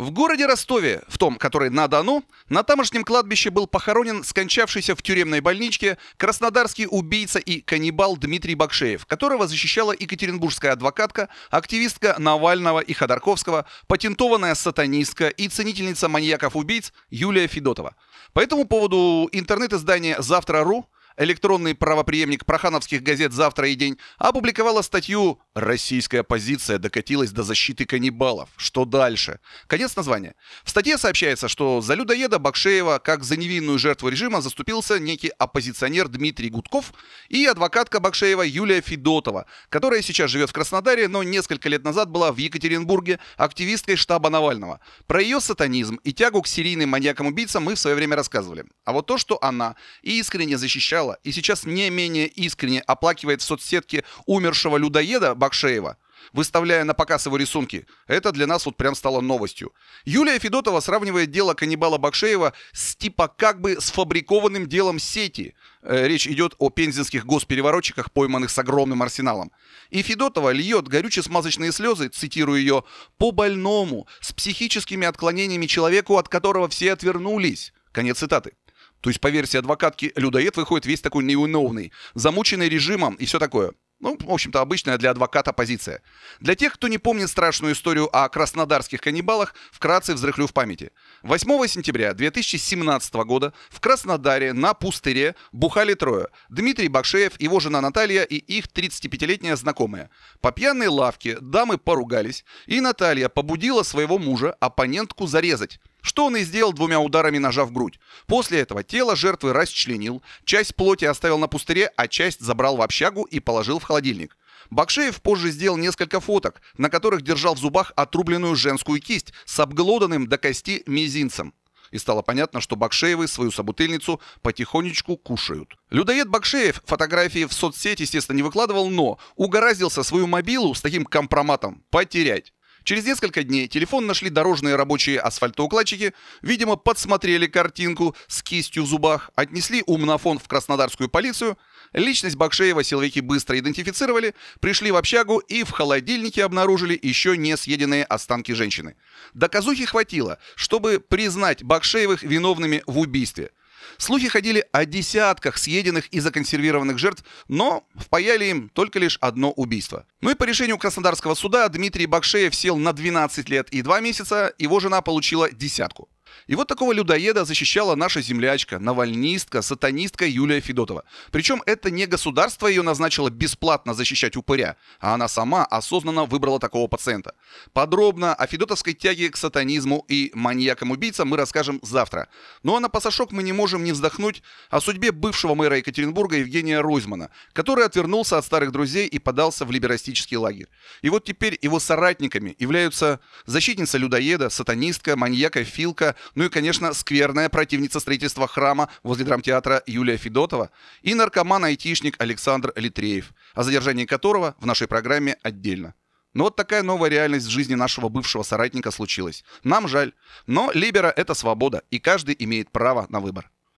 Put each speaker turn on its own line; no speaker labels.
В городе Ростове, в том, который на Дону, на тамошнем кладбище был похоронен скончавшийся в тюремной больничке краснодарский убийца и каннибал Дмитрий Бакшеев, которого защищала екатеринбургская адвокатка, активистка Навального и Ходорковского, патентованная сатанистка и ценительница маньяков-убийц Юлия Федотова. По этому поводу интернет-издание «Завтра.ру» электронный правоприемник прохановских газет «Завтра и день», опубликовала статью «Российская оппозиция докатилась до защиты каннибалов. Что дальше?» Конец названия. В статье сообщается, что за людоеда Бакшеева как за невинную жертву режима заступился некий оппозиционер Дмитрий Гудков и адвокатка Бакшеева Юлия Федотова, которая сейчас живет в Краснодаре, но несколько лет назад была в Екатеринбурге активисткой штаба Навального. Про ее сатанизм и тягу к серийным маньякам-убийцам мы в свое время рассказывали. А вот то, что она искренне защищала болела и сейчас не менее искренне оплакивает в соцсетке умершего людоеда Бакшеева, выставляя на показ его рисунки. Это для нас вот прям стало новостью. Юлия Федотова сравнивает дело каннибала Бакшеева с типа как бы сфабрикованным делом сети. Э, речь идет о пензенских госпереворотчиках, пойманных с огромным арсеналом. И Федотова льет горюче-смазочные слезы, цитирую ее, «по больному, с психическими отклонениями человеку, от которого все отвернулись». Конец цитаты. То есть, по версии адвокатки, людоед выходит весь такой неуновный, замученный режимом и все такое. Ну, в общем-то, обычная для адвоката позиция. Для тех, кто не помнит страшную историю о краснодарских каннибалах, вкратце взрыхлю в памяти. 8 сентября 2017 года в Краснодаре на пустыре бухали трое. Дмитрий Бакшеев, его жена Наталья и их 35-летняя знакомая. По пьяной лавке дамы поругались, и Наталья побудила своего мужа оппонентку зарезать. Что он и сделал двумя ударами, нажав грудь. После этого тело жертвы расчленил, часть плоти оставил на пустыре, а часть забрал в общагу и положил в холодильник. Бакшеев позже сделал несколько фоток, на которых держал в зубах отрубленную женскую кисть с обглоданным до кости мизинцем и стало понятно, что Бакшеевы свою собутыльницу потихонечку кушают. Людоед Бакшеев фотографии в соцсети, естественно, не выкладывал, но угораздился свою мобилу с таким компроматом потерять. Через несколько дней телефон нашли дорожные рабочие асфальтоукладчики, видимо, подсмотрели картинку с кистью в зубах, отнесли умнофон в краснодарскую полицию, личность Бакшеева силовики быстро идентифицировали, пришли в общагу и в холодильнике обнаружили еще не съеденные останки женщины. Доказухи хватило, чтобы признать Бакшеевых виновными в убийстве – Слухи ходили о десятках съеденных и законсервированных жертв, но впаяли им только лишь одно убийство. Ну и по решению Краснодарского суда Дмитрий Бакшеев сел на 12 лет и 2 месяца, его жена получила десятку. И вот такого людоеда защищала наша землячка, навальнистка, сатанистка Юлия Федотова. Причем это не государство ее назначило бесплатно защищать упыря, а она сама осознанно выбрала такого пациента. Подробно о федотовской тяге к сатанизму и маньякам-убийцам мы расскажем завтра. Ну а на пасашок мы не можем не вздохнуть о судьбе бывшего мэра Екатеринбурга Евгения Ройзмана, который отвернулся от старых друзей и подался в либерастический лагерь. И вот теперь его соратниками являются защитница людоеда, сатанистка, маньяка, филка, ну и, конечно, скверная противница строительства храма возле драмтеатра Юлия Федотова и наркоман-айтишник Александр Литреев, о задержании которого в нашей программе отдельно. Но вот такая новая реальность в жизни нашего бывшего соратника случилась. Нам жаль. Но Либера — это свобода, и каждый имеет право на выбор.